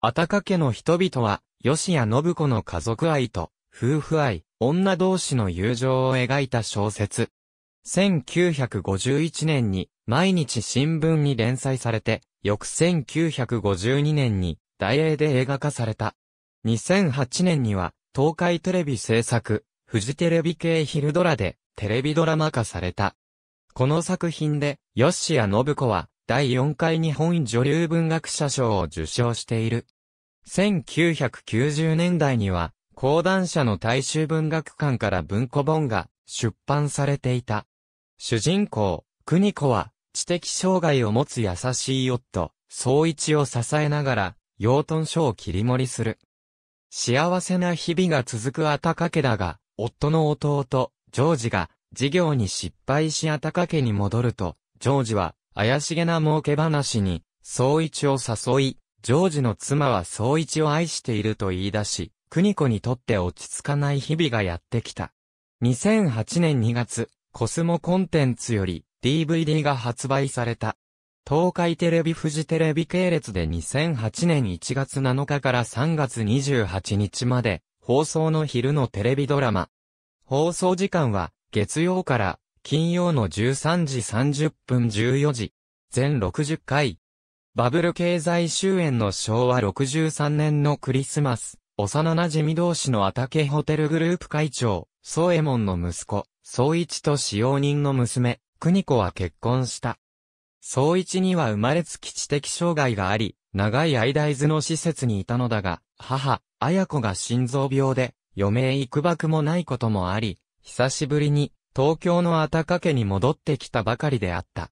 あたか家の人々は、吉谷信子の家族愛と、夫婦愛、女同士の友情を描いた小説。1951年に、毎日新聞に連載されて、翌1952年に、大英で映画化された。2008年には、東海テレビ制作、フジテレビ系昼ドラで、テレビドラマ化された。この作品で、吉谷信子は、第4回日本女流文学者賞を受賞している。1990年代には、講談社の大衆文学館から文庫本が出版されていた。主人公、邦子は、知的障害を持つ優しい夫、総一を支えながら、養豚書を切り盛りする。幸せな日々が続くあたかけだが、夫の弟、ジョージが、事業に失敗しあたかけに戻ると、ジョージは、怪しげな儲け話に、総一を誘い、ジョージの妻は総一を愛していると言い出し、国子にとって落ち着かない日々がやってきた。2008年2月、コスモコンテンツより DVD が発売された。東海テレビ富士テレビ系列で2008年1月7日から3月28日まで放送の昼のテレビドラマ。放送時間は月曜から金曜の13時30分14時、全60回。バブル経済終焉の昭和63年のクリスマス、幼馴染同士のアタケホテルグループ会長、宗右衛門の息子、宗一と使用人の娘、ニ子は結婚した。宗一には生まれつき知的障害があり、長い間伊豆の施設にいたのだが、母、綾子が心臓病で、余命いくばくもないこともあり、久しぶりに、東京のアタカ家に戻ってきたばかりであった。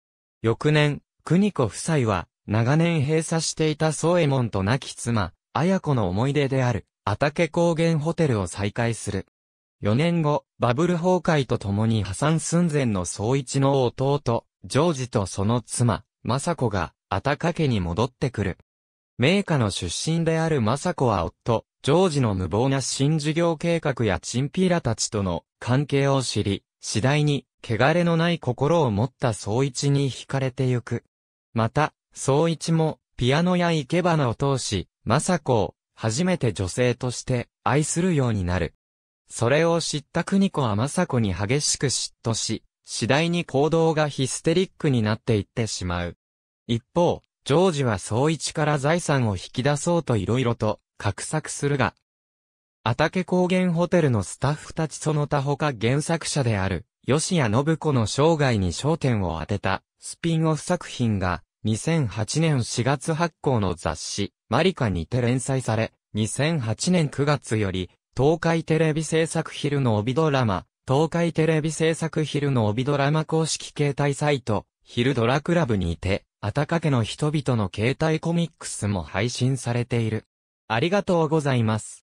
翌年、邦子夫妻は、長年閉鎖していた宗右衛門と亡き妻、綾子の思い出である、あたけ高原ホテルを再開する。4年後、バブル崩壊とともに破産寸前の宗一の弟、ジョージとその妻、雅子が、あたか家に戻ってくる。名家の出身である雅子は夫、ジョージの無謀な新事業計画やチンピラたちとの関係を知り、次第に汚れのない心を持った総一に惹かれてゆく。また、総一も、ピアノや生け花を通し、政子を、初めて女性として、愛するようになる。それを知った国子は政子に激しく嫉妬し、次第に行動がヒステリックになっていってしまう。一方、ジョージは総一から財産を引き出そうと色々と、画策するが、畑高原ホテルのスタッフたちその他他原作者である、吉谷信子の生涯に焦点を当てたスピンオフ作品が2008年4月発行の雑誌マリカにて連載され、2008年9月より東海テレビ制作昼の帯ドラマ、東海テレビ制作昼の帯ドラマ公式携帯サイト、昼ドラクラブにいて、あたかけの人々の携帯コミックスも配信されている。ありがとうございます。